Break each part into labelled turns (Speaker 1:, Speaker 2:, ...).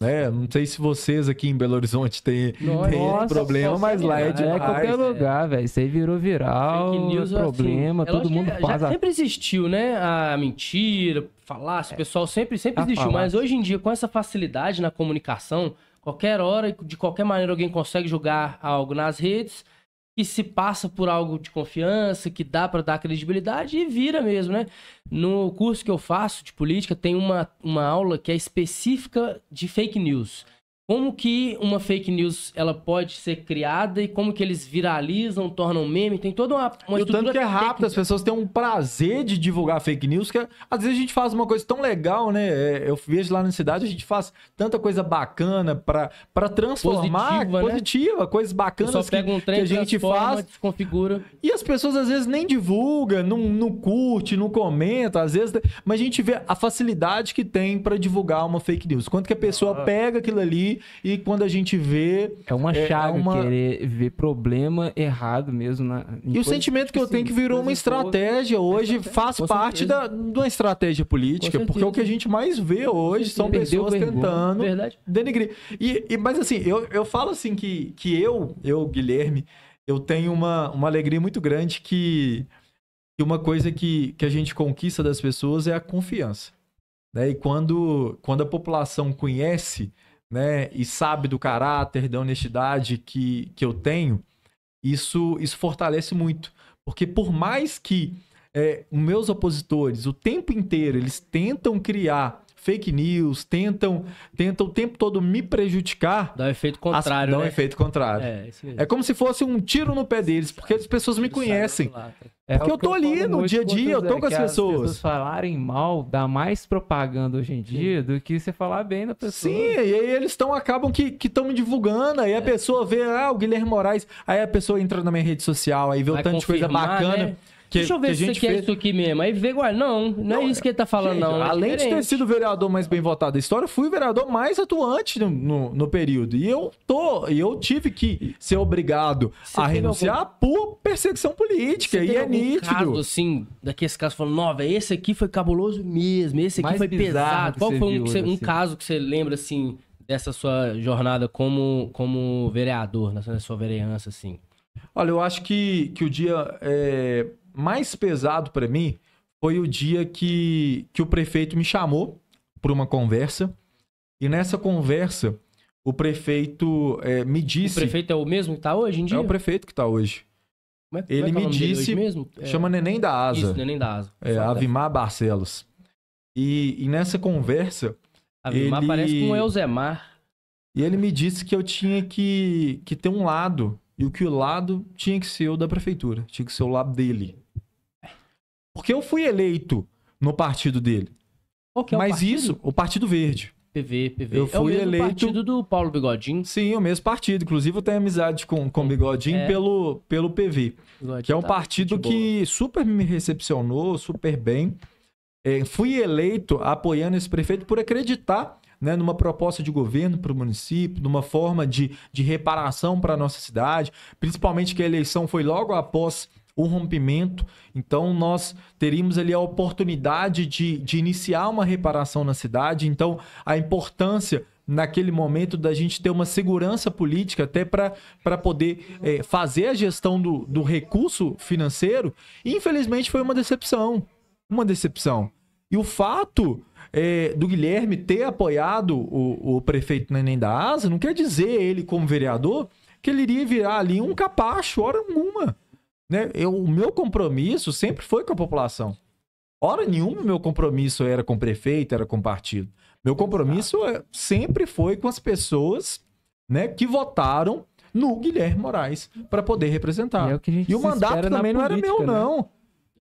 Speaker 1: É, não sei se vocês aqui em Belo Horizonte têm, Nossa, problema, mas lá é demais. É qualquer
Speaker 2: lugar, né? velho. Isso aí virou viral, Fake news, assim, problema, assim. todo mundo passa. Sempre existiu, né? A mentira, falácia, o é. pessoal sempre, sempre existiu. Mas hoje em dia, com essa facilidade na comunicação, qualquer hora, de qualquer maneira, alguém consegue jogar algo nas redes que se passa por algo de confiança, que dá para dar credibilidade e vira mesmo, né? No curso que eu faço de política, tem uma, uma aula que é específica de fake news. Como que uma fake news ela pode ser criada e como que eles viralizam, tornam meme, tem toda uma, uma e o tanto que é rápido, técnica.
Speaker 1: as pessoas têm um prazer de divulgar fake news, que às vezes a gente faz uma coisa tão legal, né? É, eu vejo lá na cidade, a gente faz tanta coisa bacana para transformar, positiva, né? positiva né? coisas bacanas só pega um trem, que, que a gente faz. configura E as pessoas às vezes nem divulgam, não, não curte, não comenta, às vezes, mas a gente vê a facilidade que tem para divulgar uma fake news. Quanto que a pessoa ah. pega aquilo ali e quando a gente vê. É uma é, é chave é uma...
Speaker 2: querer ver problema
Speaker 1: errado mesmo. Na... E o sentimento que eu assim, tenho é que virou uma estratégia hoje, faz Com parte da, de uma estratégia política, porque o que a gente mais vê hoje são pessoas tentando Verdade. denegrir. E, e, mas assim, eu, eu falo assim que, que eu, eu, Guilherme, eu tenho uma, uma alegria muito grande que, que uma coisa que, que a gente conquista das pessoas é a confiança. Né? E quando, quando a população conhece né, e sabe do caráter, da honestidade que, que eu tenho, isso, isso fortalece muito. Porque por mais que é, meus opositores, o tempo inteiro, eles tentam criar fake news, tentam, tentam o tempo todo me prejudicar. Dá um efeito contrário. Dá um né? efeito contrário. É, é, como se fosse um tiro no pé deles, porque as pessoas me conhecem. Tá. É porque eu tô eu ali no dia a dia, eu tô com é as pessoas. As pessoas
Speaker 2: falarem mal dá mais propaganda hoje em dia Sim. do que você falar bem da pessoa. Sim, e aí
Speaker 1: eles estão acabam que estão me divulgando, aí é. a pessoa vê, ah, o Guilherme Moraes, aí a pessoa entra na minha rede social, aí vê o tanto de coisa bacana. Né? Que, Deixa eu ver se isso quer fez... isso
Speaker 2: aqui mesmo. Aí vê, guarda. não, não, não é isso que ele tá falando, gente, não. É além diferente. de ter sido
Speaker 1: o vereador mais bem votado da história, fui o vereador mais atuante no, no, no período. E eu tô, e eu tive que ser obrigado Você a renunciar algum... por perseguição política. Você e é algum nítido. Caso,
Speaker 2: assim, daqueles casos falando, nova, esse aqui foi cabuloso mesmo, esse aqui mais foi pesado. Qual foi um, assim? caso que você lembra assim? dessa sua jornada como, como vereador, na sua vereança, assim?
Speaker 1: Olha, eu acho que, que o dia é, mais pesado para mim foi o dia que, que o prefeito me chamou por uma conversa. E nessa conversa, o prefeito é, me disse. O prefeito é o mesmo que está hoje em dia? É o prefeito que está hoje. É, ele é, é me disse. Mesmo? É- chama Neném da Asa. Isso, Neném da Asa. É, Avimar Barcelos. E, e nessa conversa. Avimar ele... parece com o
Speaker 2: Elzemar.
Speaker 1: E ele me disse que eu tinha que, que ter um lado. E o que o lado tinha que ser o da prefeitura. Tinha que ser o lado dele. Porque eu fui eleito no partido dele. Qual que é Mas o partido? isso, o Partido Verde.
Speaker 2: PV, PV. Eu fui é o mesmo eleito...
Speaker 1: partido do Paulo Bigodinho. Sim, o mesmo partido. Inclusive, eu tenho amizade com, com o Bigodinho é. pelo, pelo PV. Bigodinho, que é um tá, partido que super me recepcionou, super bem. É, fui eleito apoiando esse prefeito por acreditar né, numa proposta de governo para o município, numa forma de, de reparação para a nossa cidade, principalmente que a eleição foi logo após o rompimento. Então, nós teríamos ali a oportunidade de, de iniciar uma reparação na cidade. Então, a importância naquele momento da gente ter uma segurança política até para poder é, fazer a gestão do, do recurso financeiro. E, infelizmente, foi uma decepção. Uma decepção. E o fato é, do Guilherme ter apoiado o, o prefeito Neném da Asa não quer dizer ele, como vereador, que ele iria virar ali um capacho, hora alguma. Né? Eu, o meu compromisso sempre foi com a população. Hora nenhuma meu compromisso era com o prefeito, era com o partido. Meu compromisso eh, sempre foi com as pessoas né, que votaram no Guilherme Moraes para poder representar. É e, o mandato também não era meu, né? não.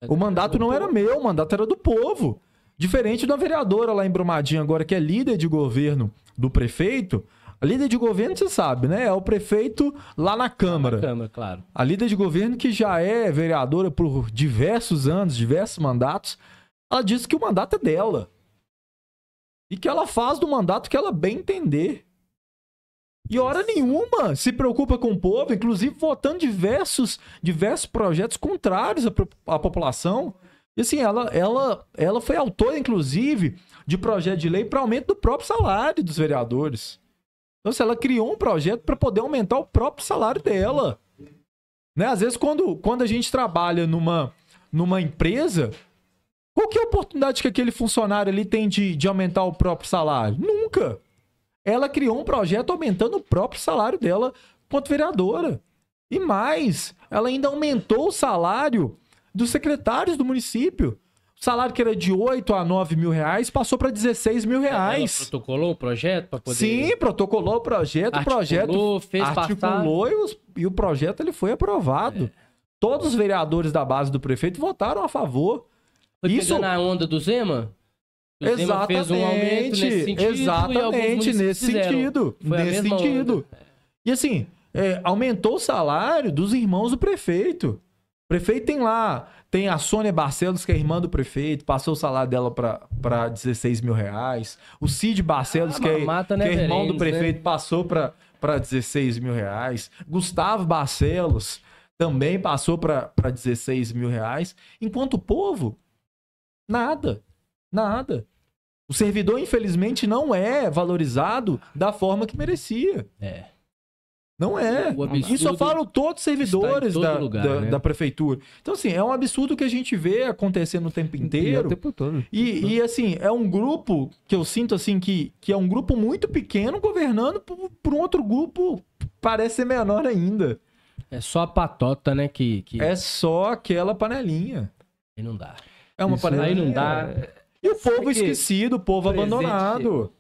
Speaker 1: É o mandato não era meu, o mandato era do povo. Diferente da vereadora lá em Brumadinho agora, que é líder de governo do prefeito, a líder de governo, você sabe, né? É o prefeito lá na Câmara. Na Câmara, claro. A líder de governo, que já é vereadora por diversos anos, diversos mandatos, ela diz que o mandato é dela. E que ela faz do mandato que ela bem entender. E hora nenhuma se preocupa com o povo, inclusive votando diversos, diversos projetos contrários à, à população. E assim, ela, ela, ela foi autora, inclusive, de projeto de lei para aumento do próprio salário dos vereadores. Então, se ela criou um projeto para poder aumentar o próprio salário dela. Né? Às vezes, quando, quando a gente trabalha numa, numa empresa, qual que é a oportunidade que aquele funcionário ali tem de, de aumentar o próprio salário? Nunca. Ela criou um projeto aumentando o próprio salário dela quanto vereadora. E mais, ela ainda aumentou o salário dos secretários do município. O salário que era é de 8 a 9 mil reais passou para 16 mil reais.
Speaker 2: Ela protocolou o projeto para poder. Sim,
Speaker 1: protocolou o projeto, articulou, o projeto fez articulou e, os, e, o projeto ele foi aprovado. É. Todos os vereadores da base do prefeito votaram a favor. Foi Isso na
Speaker 2: onda do Zema? O exatamente, Zema um nesse sentido, exatamente nesse fizeram. sentido, foi nesse sentido.
Speaker 1: Onda. E assim, é, aumentou o salário dos irmãos do prefeito. O prefeito tem lá tem a Sônia Barcelos, que é irmã do prefeito, passou o salário dela para 16 mil reais. O Cid Barcelos, ah, que, é, né, que é irmão do né? prefeito, né? passou para 16 mil reais. Gustavo Barcelos também passou para 16 mil reais. Enquanto o povo, nada. Nada. O servidor, infelizmente, não é valorizado da forma que merecia. É. Não é. é. Absurdo... Isso eu falo todos os servidores todo da, lugar, da, né? da, prefeitura. Então, assim, é um absurdo que a gente vê acontecendo o tempo inteiro. E, o tempo todo. E, e, assim, é um grupo que eu sinto, assim, que, que é um grupo muito pequeno governando por, por um outro grupo parece ser menor ainda.
Speaker 2: É só a patota, né? Que, que... É
Speaker 1: só aquela panelinha. E não dá. É uma Isso panelinha. Aí não dá.
Speaker 2: E o povo esquecido, o povo presente, abandonado.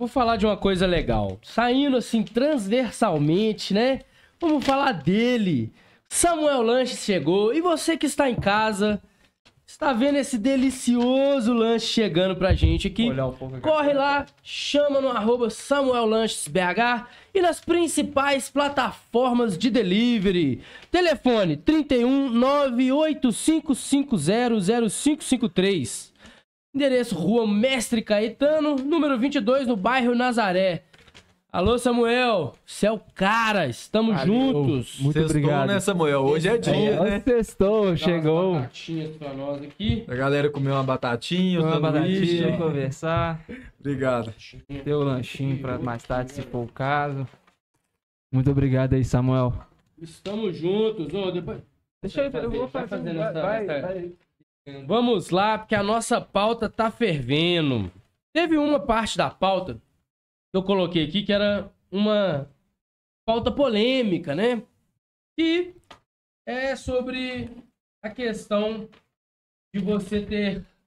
Speaker 2: Vou falar de uma coisa legal. Saindo assim transversalmente, né? Vamos falar dele. Samuel Lanches chegou e você que está em casa está vendo esse delicioso lanche chegando pra gente aqui. Olhar um pouco aqui. Corre lá, chama no arroba Samuel Lanches BH e nas principais plataformas de delivery. Telefone 31 985500553. Endereço Rua Mestre Caetano, número 22, no bairro Nazaré. Alô, Samuel. céu cara. Estamos Valeu. juntos. Muito obrigado. né, Samuel? Hoje é dia, é, né? Sextou, chegou.
Speaker 1: Batatinhas pra nós aqui. A galera comeu uma batatinha, uma batatinha, conversar. Obrigado. Teu lanchinho pra
Speaker 2: mais tarde, se for o caso. Muito obrigado aí, Samuel. Estamos juntos. Ô, depois... Deixa eu, eu vou fazer, Vai, vai. Vamos lá, porque a nossa pauta tá fervendo. Teve uma parte da pauta que eu coloquei aqui que era uma pauta polêmica, né? E é sobre a questão de você ter